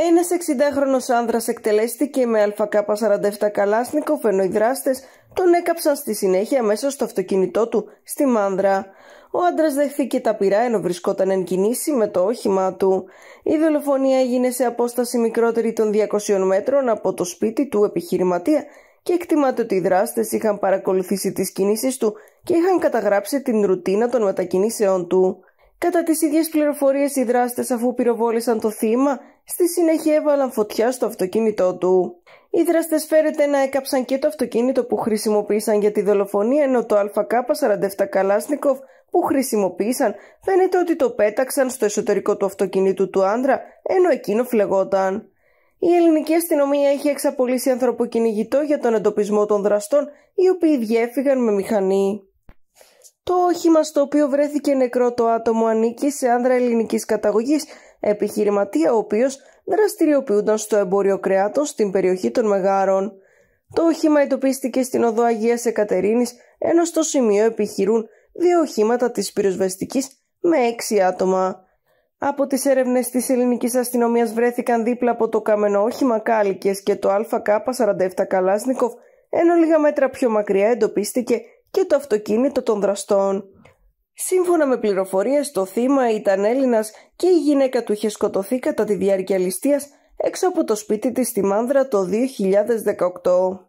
Ένα 60χρονο άνδρας εκτελέστηκε με ΑΚ47 Καλάσνικοφ ενώ οι δράστε τον έκαψαν στη συνέχεια μέσα στο αυτοκίνητό του στη Μάνδρα. Ο άντρας δέχθηκε τα πειρά ενώ βρισκόταν εν κινήσει με το όχημά του. Η δολοφονία έγινε σε απόσταση μικρότερη των 200 μέτρων από το σπίτι του επιχειρηματία και εκτιμάται ότι οι δράστες είχαν παρακολουθήσει τις κινήσεις του και είχαν καταγράψει την ρουτίνα των μετακινήσεών του. Κατά τις ίδιες πληροφορίες οι δράστες αφού πυροβόλησαν το θύμα, στη συνέχεια έβαλαν φωτιά στο αυτοκίνητό του. Οι δράστες φέρεται να έκαψαν και το αυτοκίνητο που χρησιμοποίησαν για τη δολοφονία ενώ το ΑΚ-47 Καλάσνικοφ που χρησιμοποίησαν φαίνεται ότι το πέταξαν στο εσωτερικό του αυτοκινήτου του άντρα ενώ εκείνο φλεγόταν. Η ελληνική αστυνομία έχει εξαπολύσει ανθρωποκυνηγητό για τον εντοπισμό των δραστών οι οποίοι διέφυγαν με μηχανή. Το όχημα στο οποίο βρέθηκε νεκρό το άτομο ανήκει σε άνδρα ελληνικής καταγωγής, επιχειρηματία ο οποίος δραστηριοποιούνταν στο εμπόριο κρεάτων στην περιοχή των Μεγάρων. Το όχημα εντοπίστηκε στην οδό Αγίας Εκατερίνης, ενώ στο σημείο επιχειρούν δύο οχήματα της πυροσβεστικής με έξι άτομα. Από τις έρευνες της ελληνικής αστυνομίας βρέθηκαν δίπλα από το καμένο όχημα Κάλικες και το ΑΚ47 Καλάσνικοφ, ενώ λίγα μέτρα πιο μακριά εντοπίστηκε και το αυτοκίνητο των δραστών. Σύμφωνα με πληροφορίες, το θύμα ήταν Έλληνας και η γυναίκα του είχε σκοτωθεί κατά τη διάρκεια ληστείας έξω από το σπίτι της στη Μάνδρα το 2018.